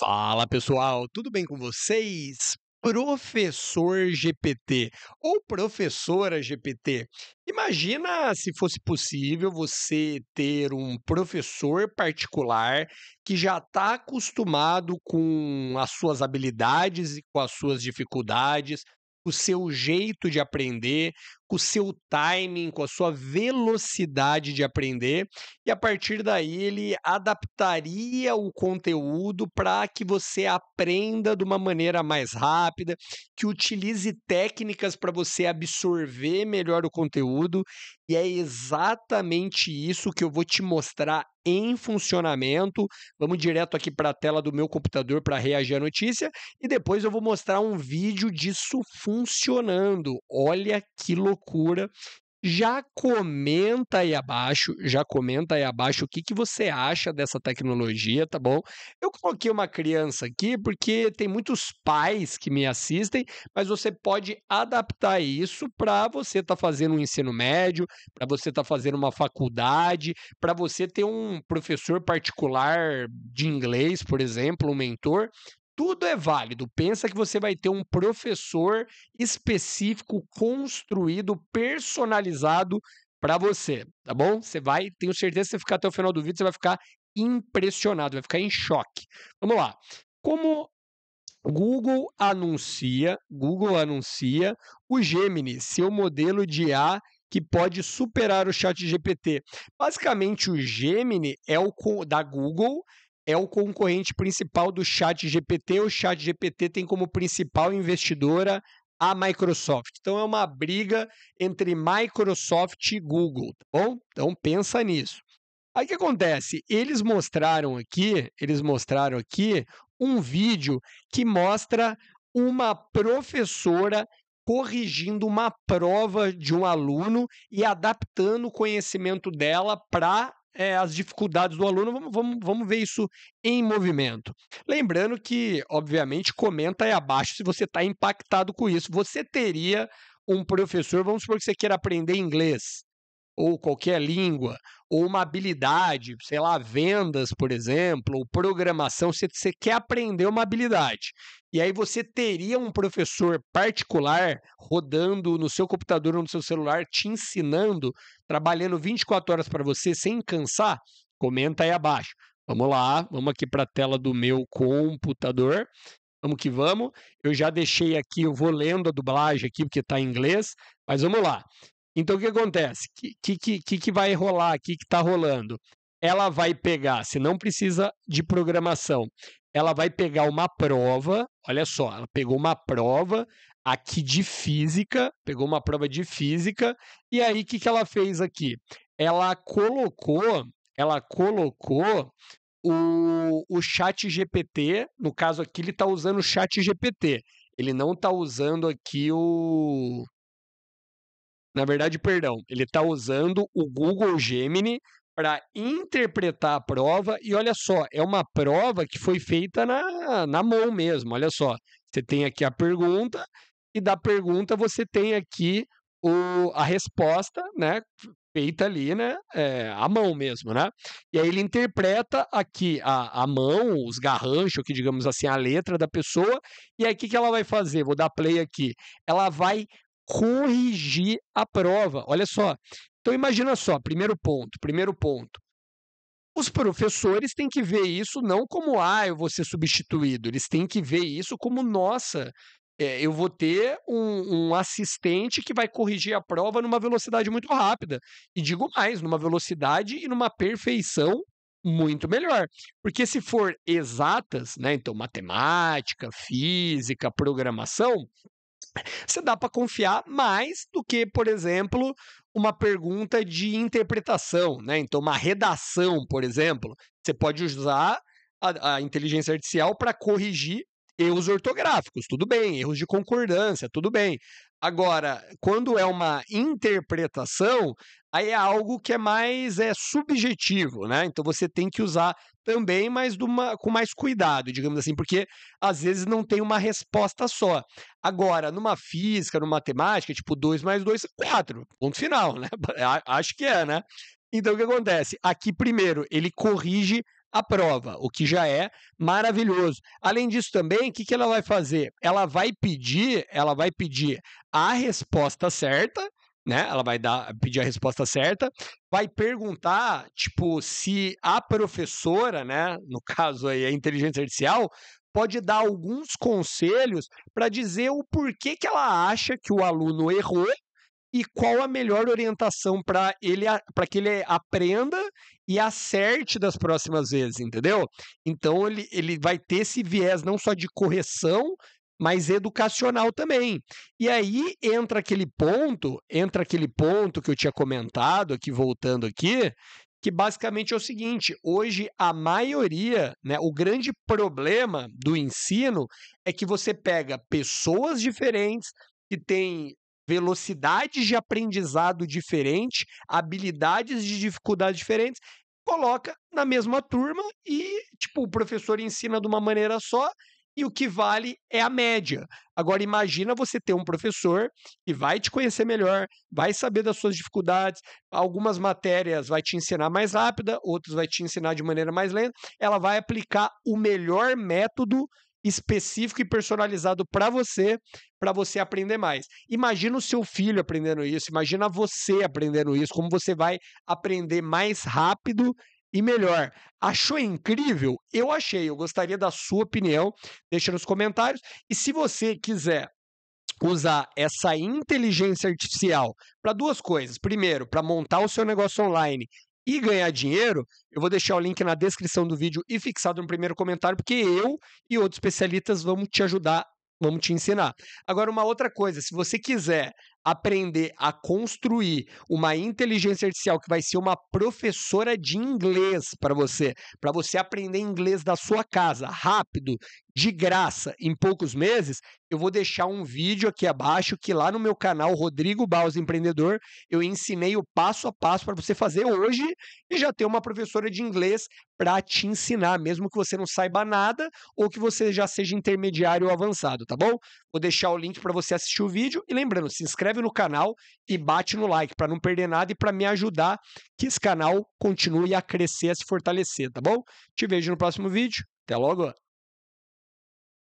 Fala pessoal, tudo bem com vocês? Professor GPT ou professora GPT. Imagina se fosse possível você ter um professor particular que já está acostumado com as suas habilidades e com as suas dificuldades, o seu jeito de aprender, com o seu timing, com a sua velocidade de aprender, e a partir daí ele adaptaria o conteúdo para que você aprenda de uma maneira mais rápida, que utilize técnicas para você absorver melhor o conteúdo, e é exatamente isso que eu vou te mostrar em funcionamento. Vamos direto aqui para a tela do meu computador para reagir à notícia e depois eu vou mostrar um vídeo disso funcionando. Olha que loucura! loucura. Já comenta aí abaixo, já comenta aí abaixo o que, que você acha dessa tecnologia, tá bom? Eu coloquei uma criança aqui porque tem muitos pais que me assistem, mas você pode adaptar isso para você estar tá fazendo um ensino médio, para você estar tá fazendo uma faculdade, para você ter um professor particular de inglês, por exemplo, um mentor, tudo é válido. Pensa que você vai ter um professor específico, construído, personalizado para você, tá bom? Você vai, tenho certeza que você ficar até o final do vídeo, você vai ficar impressionado, vai ficar em choque. Vamos lá. Como Google anuncia, Google anuncia o Gemini, seu modelo de A que pode superar o Chat GPT. Basicamente, o Gemini é o da Google, é o concorrente principal do Chat GPT. O Chat GPT tem como principal investidora a Microsoft. Então é uma briga entre Microsoft e Google, tá bom? Então pensa nisso. Aí o que acontece? Eles mostraram aqui, eles mostraram aqui um vídeo que mostra uma professora corrigindo uma prova de um aluno e adaptando o conhecimento dela para é, as dificuldades do aluno, vamos, vamos, vamos ver isso em movimento. Lembrando que, obviamente, comenta aí abaixo se você está impactado com isso. Você teria um professor, vamos supor que você queira aprender inglês, ou qualquer língua, ou uma habilidade, sei lá, vendas, por exemplo, ou programação, você, você quer aprender uma habilidade. E aí você teria um professor particular rodando no seu computador ou no seu celular, te ensinando, trabalhando 24 horas para você sem cansar? Comenta aí abaixo. Vamos lá, vamos aqui para a tela do meu computador. Vamos que vamos. Eu já deixei aqui, eu vou lendo a dublagem aqui, porque está em inglês, mas vamos lá. Então, o que acontece? O que, que, que, que vai rolar aqui, que está rolando? ela vai pegar, se não precisa de programação, ela vai pegar uma prova, olha só, ela pegou uma prova aqui de física, pegou uma prova de física, e aí o que, que ela fez aqui? Ela colocou, ela colocou o, o chat GPT, no caso aqui ele está usando o chat GPT, ele não está usando aqui o... Na verdade, perdão, ele está usando o Google Gemini, para interpretar a prova. E olha só, é uma prova que foi feita na, na mão mesmo. Olha só, você tem aqui a pergunta, e da pergunta você tem aqui o, a resposta, né? Feita ali, né? É, a mão mesmo, né? E aí ele interpreta aqui a, a mão, os garranchos, que digamos assim, a letra da pessoa. E aí o que, que ela vai fazer? Vou dar play aqui. Ela vai corrigir a prova. Olha só, então imagina só, primeiro ponto, primeiro ponto. Os professores têm que ver isso não como ah, eu vou ser substituído, eles têm que ver isso como nossa, é, eu vou ter um, um, assistente que vai corrigir a prova numa velocidade muito rápida. E digo mais, numa velocidade e numa perfeição muito melhor. Porque se for exatas, né? Então, matemática, física, programação, você dá para confiar mais do que, por exemplo, uma pergunta de interpretação, né? Então, uma redação, por exemplo, você pode usar a, a inteligência artificial para corrigir erros ortográficos, tudo bem, erros de concordância, tudo bem. Agora, quando é uma interpretação, aí é algo que é mais é, subjetivo, né? Então você tem que usar também, mas uma, com mais cuidado, digamos assim, porque às vezes não tem uma resposta só. Agora, numa física, numa matemática, tipo 2 mais 2 4, ponto final, né? Acho que é, né? Então o que acontece? Aqui, primeiro, ele corrige a prova, o que já é maravilhoso. Além disso também, o que, que ela vai fazer? Ela vai pedir, ela vai pedir a resposta certa, né? Ela vai dar, pedir a resposta certa, vai perguntar, tipo, se a professora, né, no caso aí a inteligência artificial, pode dar alguns conselhos para dizer o porquê que ela acha que o aluno errou e qual a melhor orientação para ele para que ele aprenda e acerte das próximas vezes, entendeu? Então ele, ele vai ter esse viés não só de correção, mas educacional também. E aí entra aquele ponto, entra aquele ponto que eu tinha comentado aqui, voltando aqui, que basicamente é o seguinte: hoje a maioria, né, o grande problema do ensino é que você pega pessoas diferentes que têm velocidades de aprendizado diferente, habilidades de dificuldade diferentes, coloca na mesma turma e, tipo, o professor ensina de uma maneira só e o que vale é a média. Agora imagina você ter um professor que vai te conhecer melhor, vai saber das suas dificuldades, algumas matérias vai te ensinar mais rápida, outras vai te ensinar de maneira mais lenta. Ela vai aplicar o melhor método específico e personalizado para você, para você aprender mais. Imagina o seu filho aprendendo isso, imagina você aprendendo isso, como você vai aprender mais rápido e melhor. Achou incrível? Eu achei. Eu gostaria da sua opinião. Deixa nos comentários. E se você quiser usar essa inteligência artificial para duas coisas. Primeiro, para montar o seu negócio online e ganhar dinheiro, eu vou deixar o link na descrição do vídeo e fixado no primeiro comentário, porque eu e outros especialistas vamos te ajudar vamos te ensinar. Agora, uma outra coisa, se você quiser aprender a construir uma inteligência artificial que vai ser uma professora de inglês para você, para você aprender inglês da sua casa, rápido, de graça em poucos meses, eu vou deixar um vídeo aqui abaixo que lá no meu canal Rodrigo Baus Empreendedor, eu ensinei o passo a passo para você fazer hoje e já ter uma professora de inglês para te ensinar, mesmo que você não saiba nada ou que você já seja intermediário ou avançado, tá bom? Vou deixar o link para você assistir o vídeo e lembrando, se inscreve no canal e bate no like para não perder nada e para me ajudar que esse canal continue a crescer, a se fortalecer, tá bom? Te vejo no próximo vídeo. Até logo!